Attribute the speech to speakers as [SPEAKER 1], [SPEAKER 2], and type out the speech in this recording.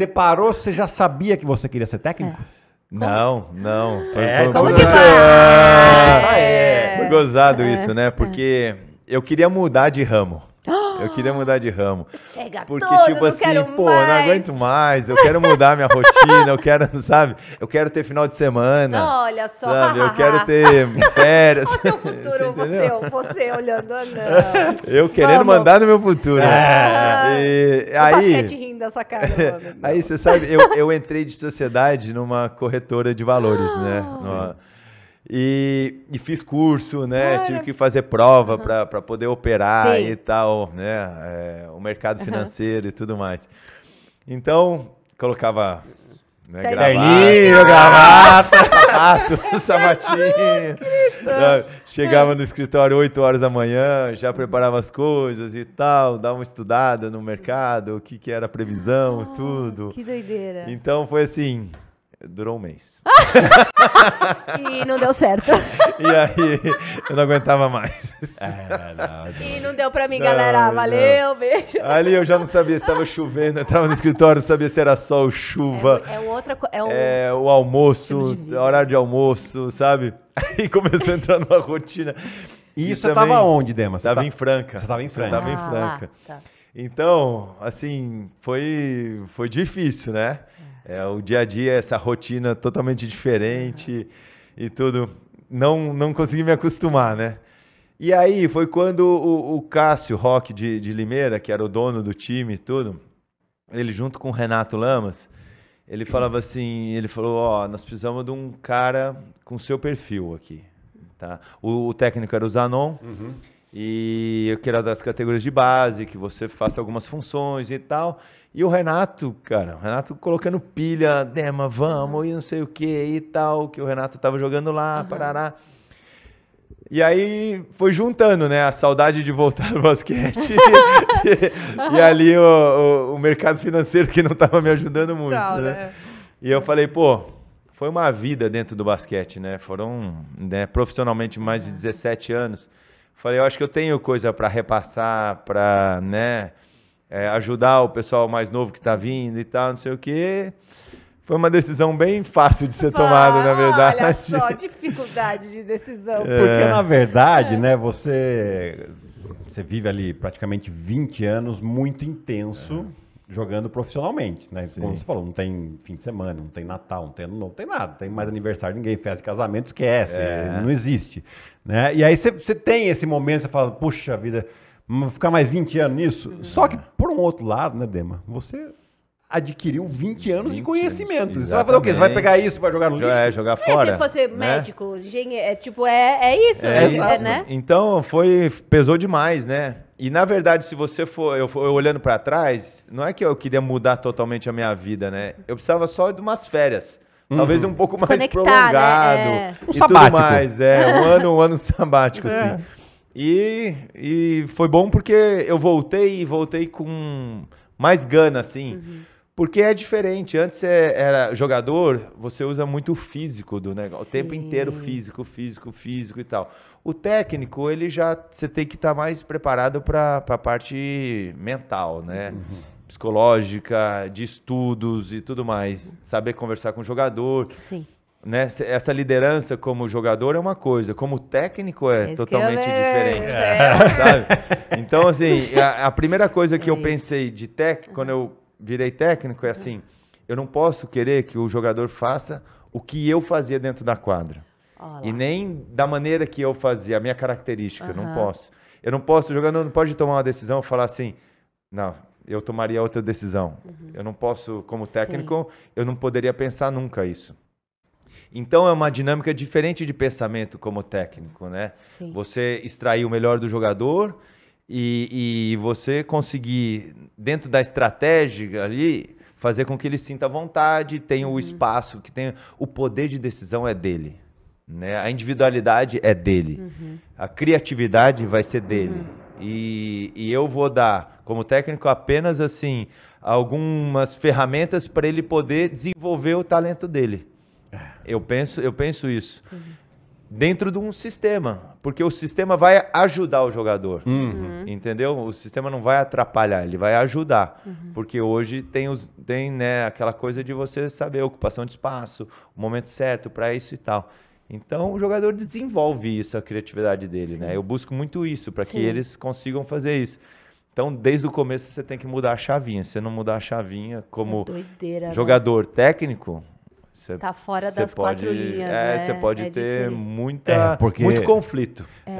[SPEAKER 1] Separou, você já sabia que você queria ser técnico? É. Não, não. Foi, é, foi, como que ah, ah, é. é, foi gozado é. isso, né? É. Porque eu queria mudar de ramo. Eu queria mudar de ramo. Chega Porque, todo, tipo assim, pô, mais. não aguento mais, eu quero mudar minha rotina, eu quero, sabe? Eu quero ter final de semana. Olha só. Sabe? Eu quero ter férias. o seu futuro, você, você, olhando, não. Eu querendo Vamos. mandar no meu futuro. É. E, aí, dessa cara. Mano. Aí você sabe, eu, eu entrei de sociedade numa corretora de valores, né? ah, né? Numa... E, e, fiz curso, né? Tive que fazer prova uhum. para poder operar Sim. e tal, né? É, o mercado financeiro uhum. e tudo mais. Então, colocava né? Tá Terninho, gravata, sapato, sapatinho. Chegava no é. escritório 8 horas da manhã, já preparava as coisas e tal, dava uma estudada no mercado, o que, que era a previsão, ah, tudo. Que doideira. Então foi assim, durou um mês. e não deu certo. E aí, eu não aguentava mais. É, não, não. E não deu pra mim, não, galera. Valeu, beijo. Ali eu já não sabia se estava chovendo, eu entrava no escritório, não sabia se era sol, chuva. É, é outra é, um... é o almoço, tipo de horário de almoço, sabe? e começou a entrar numa rotina. E, e você estava onde, Dema? Você tava, tá... em Franca. Você tava em Franca. tava em ah, Franca. Ah, tá. Então, assim, foi, foi difícil, né? É, o dia a dia, essa rotina totalmente diferente e tudo. Não, não consegui me acostumar, né? E aí foi quando o, o Cássio Roque de, de, Limeira, que era o dono do time e tudo, ele junto com o Renato Lamas, ele falava assim, ele falou, ó, oh, nós precisamos de um cara com seu perfil aqui, tá? O, o técnico era o Zanon, uhum. E eu queria das categorias de base, que você faça algumas funções e tal. E o Renato, cara, o Renato colocando pilha, Dema, vamos, e não sei o que e tal, que o Renato tava jogando lá, uhum. parará. E aí foi juntando, né? A saudade de voltar ao basquete. e, e, ali o, o, o, mercado financeiro que não estava me ajudando muito, Tchau, né? né? E eu falei, pô, foi uma vida dentro do basquete, né? Foram né, profissionalmente mais de 17 é. anos. Falei, eu acho que eu tenho coisa para repassar, para né, é, ajudar o pessoal mais novo que está vindo e tal, não sei o quê. Foi uma decisão bem fácil de ser tomada, na verdade. Olha só, dificuldade de decisão. É. Porque, na verdade, é. né, você, você vive ali praticamente 20 anos muito intenso. É jogando profissionalmente, né? Sim. Como você falou, não tem fim de semana, não tem Natal, não tem não tem nada, não tem mais aniversário, ninguém festa de casamento, esquece, é. não existe, né? E aí você, tem esse momento, você fala, puxa vida, vou ficar mais 20 anos nisso. Uhum. Só que por um outro lado, né, Dema? Você adquiriu 20 anos 20 de conhecimento. Anos, você vai fazer o quê? Você vai pegar isso, para jogar no é, lixo? É, jogar fora. É, se fosse né? médico, engenheiro, é, tipo, é, é isso, é, é, é isso. Né? Então, foi, pesou demais, né? E na verdade, se você for, eu, eu olhando para trás, não é que eu queria mudar totalmente a minha vida, né? Eu precisava só de umas férias. Uhum. Talvez um pouco mais né? prolongado. Né? É. Um e tudo mais. É, um ano, um ano sabático, é. assim. E, e foi bom porque eu voltei e voltei com mais gana, assim. Uhum porque é diferente. Antes é, era jogador, você usa muito o físico do negócio. O tempo inteiro físico, físico, físico e tal. O técnico, ele já. Você tem que estar tá mais preparado para a parte mental, né? Uhum. Psicológica, de estudos e tudo mais. Saber conversar com o jogador. Sim. Né? Essa liderança como jogador é uma coisa, como técnico é Esse é totalmente diferente. É. Então, assim, a, a primeira coisa que é. eu pensei de técnico, quando eu virei técnico é uhum. assim, eu não posso querer que o jogador faça o que eu fazia dentro da quadra. Olá. E nem da maneira que eu fazia, a minha característica, uhum. eu não posso. Eu não posso, o jogador não pode tomar uma decisão e falar assim, não, eu tomaria outra decisão. Uhum. Eu não posso, como técnico, Sim. eu não poderia pensar nunca isso. Então é uma dinâmica diferente de pensamento como técnico, né? Sim. Você extrair o melhor do jogador e, e você conseguir, dentro da estratégia ali, fazer com que ele sinta vontade, tenha o uhum. espaço, que tenha o poder de decisão é dele. Né? A individualidade é dele. Uhum. A criatividade vai ser dele. Uhum. E, e, eu vou dar, como técnico, apenas assim algumas ferramentas para ele poder desenvolver o talento dele. É. Eu penso, eu penso isso. Uhum dentro de um sistema, porque o sistema vai ajudar o jogador, uhum. uhum. entendeu? O sistema não vai atrapalhar, ele vai ajudar, uhum. porque hoje tem, os, tem né, aquela coisa de você saber ocupação de espaço, o momento certo para isso e tal. Então o jogador desenvolve isso, a criatividade dele, né? Sim. né? Eu busco muito isso para que eles consigam fazer isso. Então, desde o começo você tem que mudar a chavinha. Se não mudar a chavinha como é doideira, né? jogador né? técnico, Cê, tá fora das pode, quatro linhas, é, né? Você pode é ter muita, é, porque, muito conflito. É.